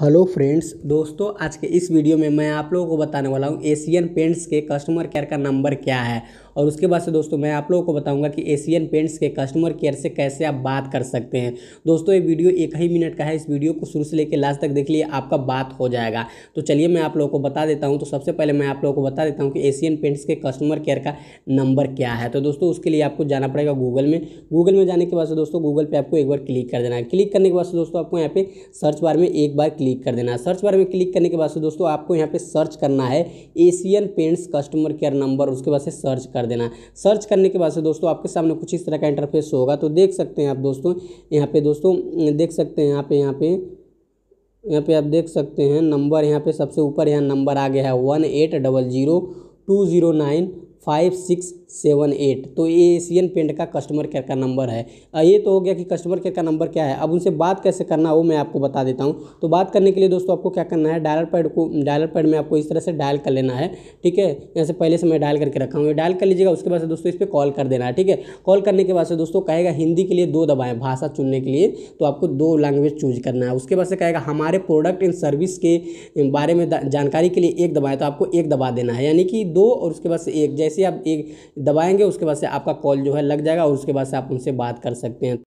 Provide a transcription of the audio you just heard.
hello friends दोस्तों आज के इस वीडियो में मैं आप लोगों को बताने वाला हूँ एशियन पेंट्स के कस्टमर केयर का नंबर क्या है और उसके बाद से दोस्तों मैं आप लोगों को बताऊँगा कि एशियन पेंट्स के कस्टमर केयर से कैसे आप बात कर सकते हैं दोस्तों ये वीडियो एक ही मिनट का है इस वीडियो को शुरू से लेकर लास्ट तक देख लिए आपका बात हो जाएगा तो चलिए मैं आप लोगों को बता देता हूँ तो सबसे पहले मैं आप लोगों को बता देता हूँ कि एशियन पेंट्स के कस्टमर केयर का नंबर क्या है तो दोस्तों उसके लिए आपको जाना पड़ेगा गूगल में गूगल में जाने के बाद से दोस्तों गूगल पर आपको एक बार क्लिक कर देना है क्लिक करने के बाद से दोस्तों आपको यहाँ पे सर्च बार में एक बार क्लिक कर देना है सर्च बार में क्लिक करने के बाद से दोस्तों आपको यहाँ पे सर्च करना है Asian Paints customer care number उसके बाद से सर्च कर कर देना है सर्च करने के बाद से दोस्तों आपके सामने कुछ इस तरह का इंटरफेस होगा तो देख सकते हैं आप दोस्तों यहाँ पे दोस्तों देख सकते हैं यहाँ पे यहाँ पे यहाँ पे आप देख सकते हैं नंबर यहाँ पे सबसे ऊपर यहाँ नंबर आ गया है one eight double zero two zero nine five six seven eight तो ये एशियन पेंट का कस्टमर केयर का नंबर है ये तो हो गया कि कस्टमर केयर का नंबर क्या है अब उनसे बात कैसे करना वो मैं आपको बता देता हूँ तो बात करने के लिए दोस्तों आपको क्या करना है डायलर पैड को डायलर पैड में आपको इस तरह से डायल कर लेना है ठीक है यहाँ से पहले से मैं डायल करके रखा हूँ ये डायल कर लीजिएगा उसके बाद से दोस्तों इस पर कॉल कर देना है ठीक है कॉल करने के बाद से दोस्तों कहेगा हिंदी के लिए दो दबाएँ भाषा चुनने के लिए तो आपको दो लैंग्वेज चूज करना है उसके बाद से कहेगा हमारे प्रोडक्ट एंड सर्विस के बारे में जानकारी के लिए एक दबाएँ तो आपको एक दबा देना है यानी कि दो और उसके बाद से एक जैसे जैसे आप एक दबाएंगे उसके बाद से आपका कॉल जो है लग जाएगा और उसके बाद से आप उनसे बात कर सकते हैं